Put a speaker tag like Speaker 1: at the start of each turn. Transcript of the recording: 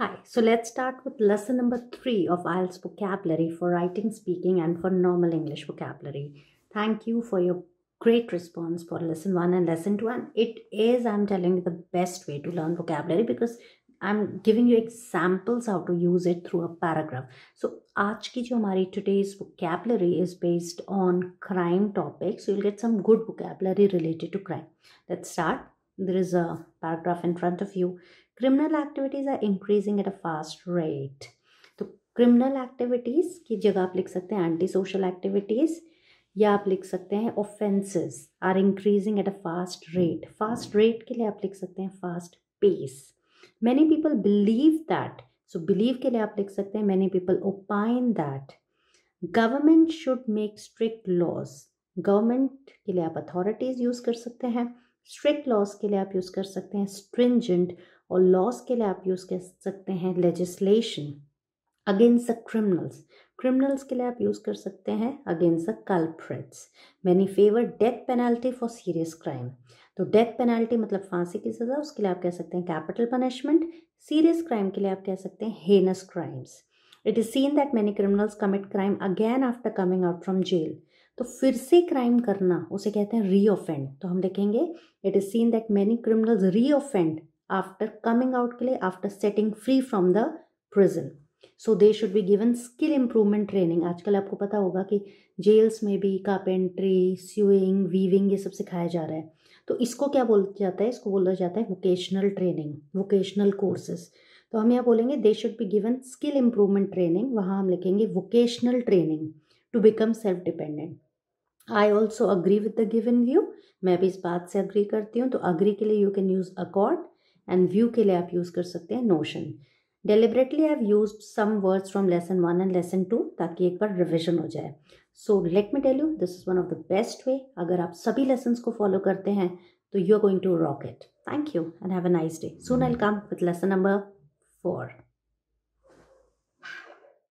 Speaker 1: Hi, so let's start with lesson number three of IELTS vocabulary for writing, speaking, and for normal English vocabulary. Thank you for your great response for lesson one and lesson two. And it is, I'm telling you, the best way to learn vocabulary because I'm giving you examples how to use it through a paragraph. So, आज की today's vocabulary is based on crime topics. So, you'll get some good vocabulary related to crime. Let's start. There is a paragraph in front of you. Criminal activities are increasing at a fast rate तो criminal activities की जगह आप लिख सकते हैं anti social activities या आप लिख सकते हैं offences are increasing at a fast rate fast rate के लिए आप लिख सकते हैं fast pace many people believe that so believe के लिए आप लिख सकते हैं many people opine that government should make strict laws government के लिए आप अथॉरिटीज़ यूज़ कर सकते हैं स्ट्रिक्ट लॉस के लिए आप यूज़ कर सकते हैं स्ट्रिंजेंट और लॉस के लिए आप यूज़ कर सकते हैं legislation against the criminals criminals के लिए आप यूज़ कर सकते हैं against the culprits many favour death penalty for serious crime तो डेथ पेनल्टी मतलब फांसी की सज़ा उसके लिए आप कह सकते हैं कैपिटल पनिशमेंट सीरियस क्राइम के लिए आप कह सकते हैं heinous crimes it is seen that many criminals commit crime again after coming out from jail तो फिर से क्राइम करना उसे कहते हैं री ऑफेंड तो हम देखेंगे it is seen that many criminals reoffend after coming out के लिए after setting free from the prison so they should be given skill improvement training आजकल आपको पता होगा कि जेल्स में भी कार्पेंट्री स्यूइंग वीविंग ये सब सिखाया जा रहा है तो इसको क्या बोला जाता है इसको बोला जाता है वोकेशनल ट्रेनिंग वोकेशनल कोर्सेज तो हम यहाँ बोलेंगे they should be given skill improvement training वहाँ हम लिखेंगे vocational training to become self dependent I also agree with the given view मैं भी इस बात से अग्री करती हूँ तो अग्री के लिए you can use accord and view के लिए आप यूज़ कर सकते हैं notion deliberately I use some words from lesson one and lesson two ताकि एक बार रिविजन हो जाए so let me tell you this is one of the best way अगर आप सभी लेसन को फॉलो करते हैं तो you are going to rock it thank you and have a nice day soon I come with lesson number four